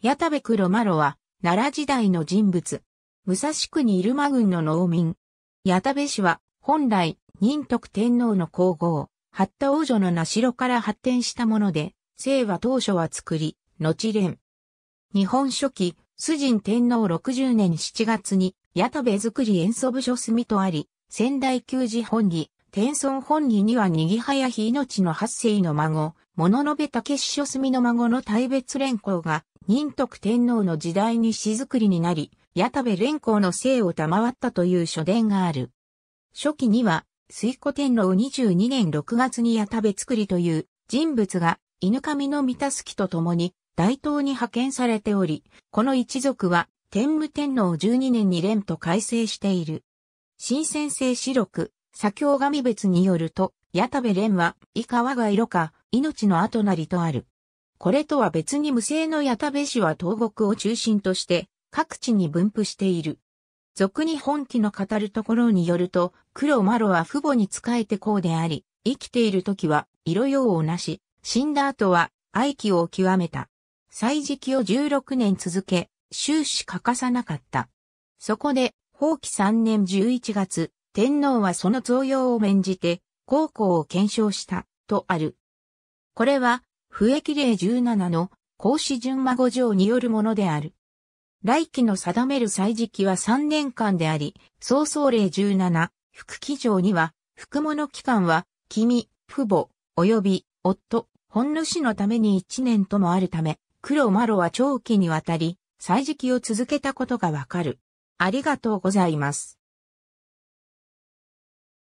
矢田部黒マロは、奈良時代の人物。武蔵国入間郡の農民。矢田部氏は、本来、仁徳天皇の皇后、八田王女の名城から発展したもので、姓は当初は作り、後連。日本初期、崇神天皇60年7月に、矢田部作り演奏部署住とあり、仙台旧寺本義、天孫本義にはにぎはやひ命の八世の孫、物のべたけし所住の孫の大別連行が、仁徳天皇の時代に詩作りになり、矢田部連行の姓を賜ったという書伝がある。初期には、水古天皇22年6月に矢田部作りという人物が犬神の三田月と共に大東に派遣されており、この一族は天武天皇12年に連と改正している。新先生四録、左京神別によると、矢田部連は以下我が色か、命の後なりとある。これとは別に無声の矢田部氏は東国を中心として各地に分布している。俗に本気の語るところによると、黒マロは父母に仕えてこうであり、生きている時は色用をなし、死んだ後は愛機を極めた。歳時期を16年続け、終始欠かさなかった。そこで、法棄3年11月、天皇はその増用を免じて、高校を検証した、とある。これは、不記令17の孔子順孫城によるものである。来期の定める歳時期は3年間であり、早々令17、副記上には、服物期間は、君、父母、及び、夫、本主のために1年ともあるため、黒マロは長期にわたり、歳時期を続けたことがわかる。ありがとうございます。